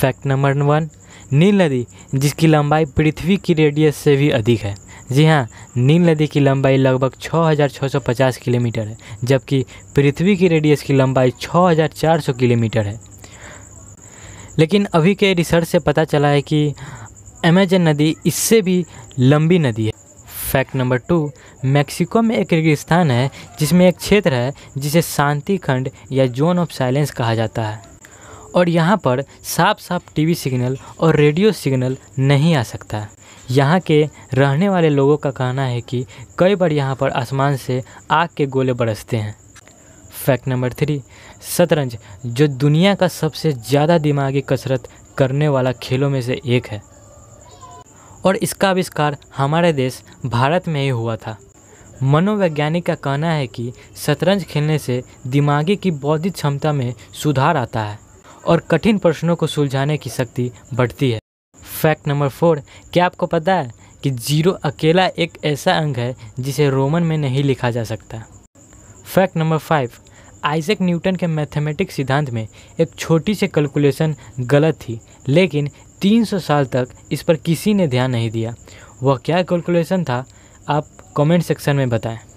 fact number one nil नदी जिसकी लंबाई पृथ्वी की रेडियस से भी अधिक है जी हाँ नील नदी की लंबाई लगभग 6,650 किलोमीटर है जबकि पृथ्वी की रेडियस की लंबाई 6,400 किलोमीटर है लेकिन अभी के रिसर्च से पता चला है कि अमेजन नदी इससे भी लंबी नदी है फैक्ट नंबर टू मैक्सिको में एक रेगिस्तान है जिसमें एक क्षेत्र है जिसे शांति खंड या जोन ऑफ साइलेंस कहा जाता है और यहाँ पर साफ साफ टीवी सिग्नल और रेडियो सिग्नल नहीं आ सकता यहाँ के रहने वाले लोगों का कहना है कि कई बार यहाँ पर आसमान से आग के गोले बरसते हैं फैक्ट नंबर थ्री शतरंज जो दुनिया का सबसे ज़्यादा दिमागी कसरत करने वाला खेलों में से एक है और इसका आविष्कार हमारे देश भारत में ही हुआ था मनोवैज्ञानिक का कहना है कि शतरंज खेलने से दिमागी की बौद्धिक क्षमता में सुधार आता है और कठिन प्रश्नों को सुलझाने की शक्ति बढ़ती है फैक्ट नंबर फोर क्या आपको पता है कि जीरो अकेला एक ऐसा अंग है जिसे रोमन में नहीं लिखा जा सकता fact number five Isaac Newton के मैथमेटिक्स सिद्धांत में एक छोटी सी कैलकुलेशन गलत थी लेकिन 300 साल तक इस पर किसी ने ध्यान नहीं दिया वह क्या कैलकुलेशन था आप कमेंट सेक्शन में बताएं